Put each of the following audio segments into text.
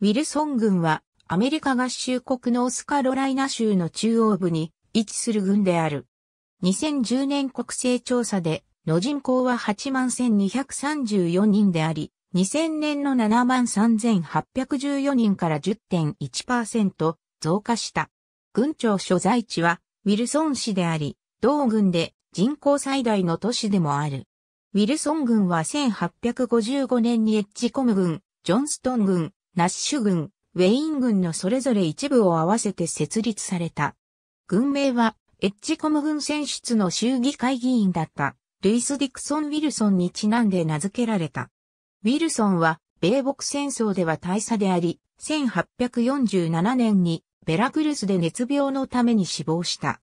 ウィルソン郡はアメリカ合衆国のオスカロライナ州の中央部に位置する郡である。2010年国勢調査での人口は8万1234人であり、2000年の7万3814人から10.1%増加した。郡庁所在地はウィルソン市であり、同郡で人口最大の都市でもある。ウィルソン郡は1855年にエッジコム郡、ジョンストン郡、ナッシュ軍、ウェイン軍のそれぞれ一部を合わせて設立された。軍名は、エッジコム軍選出の衆議会議員だった、ルイス・ディクソン・ウィルソンにちなんで名付けられた。ウィルソンは、米北戦争では大佐であり、1847年にベラクルスで熱病のために死亡した。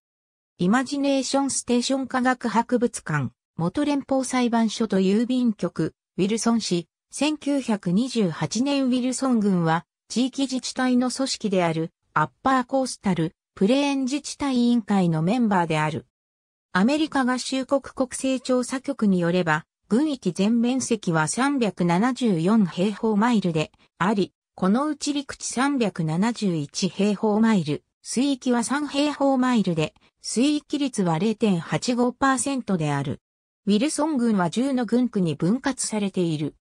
イマジネーションステーション科学博物館、元連邦裁判所と郵便局、ウィルソン氏、1928年ウィルソン軍は地域自治体の組織であるアッパーコースタルプレーン自治体委員会のメンバーである。アメリカ合衆国国勢調査局によれば、軍域全面積は374平方マイルであり、このうち陸地371平方マイル、水域は3平方マイルで、水域率は0.85%である。ウィルソン軍は10の軍区に分割されている。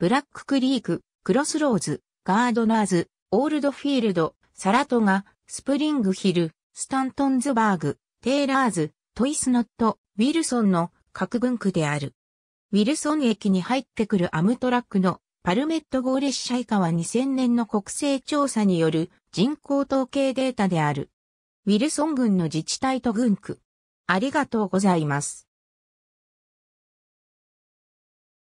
ブラッククリーク、クロスローズ、ガードナーズ、オールドフィールド、サラトガ、スプリングヒル、スタントンズバーグ、テイラーズ、トイスノット、ウィルソンの各軍区である。ウィルソン駅に入ってくるアムトラックのパルメット号列車以下は2000年の国勢調査による人口統計データである。ウィルソン郡の自治体と軍区。ありがとうございます。